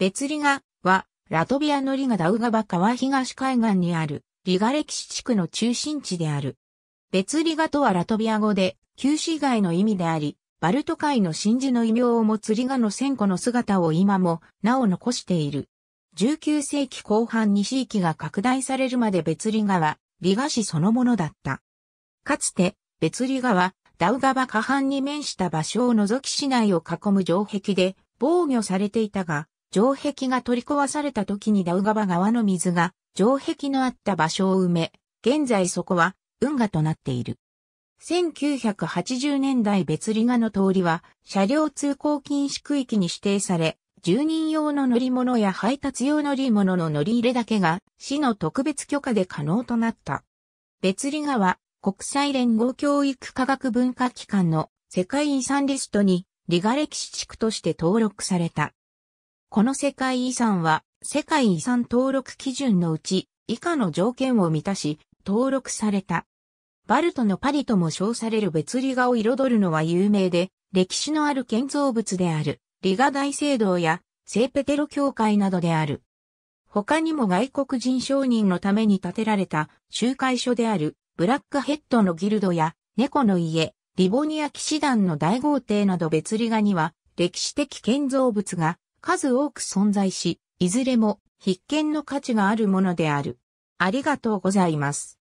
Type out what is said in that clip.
別リガは、ラトビアのリガダウガバ川東海岸にある、リガ歴史地区の中心地である。別リガとはラトビア語で、旧市街の意味であり、バルト海の真珠の異名を持つリガの千古の姿を今も、なお残している。19世紀後半に地域が拡大されるまで別リガは、リガ市そのものだった。かつて、別リガは、ダウガバ河畔に面した場所を除き市内を囲む城壁で防御されていたが、城壁が取り壊された時にダウガバ川の水が城壁のあった場所を埋め、現在そこは運河となっている。1980年代別離賀の通りは車両通行禁止区域に指定され、住人用の乗り物や配達用乗り物の乗り入れだけが市の特別許可で可能となった。別離賀は国際連合教育科学文化機関の世界遺産リストに、リガ歴史地区として登録された。この世界遺産は、世界遺産登録基準のうち、以下の条件を満たし、登録された。バルトのパリとも称される別リガを彩るのは有名で、歴史のある建造物である、リガ大聖堂や、聖ペテロ教会などである。他にも外国人商人のために建てられた集会所である、ブラックヘッドのギルドや、猫の家、リボニア騎士団の大豪邸など別リガには、歴史的建造物が数多く存在し、いずれも必見の価値があるものである。ありがとうございます。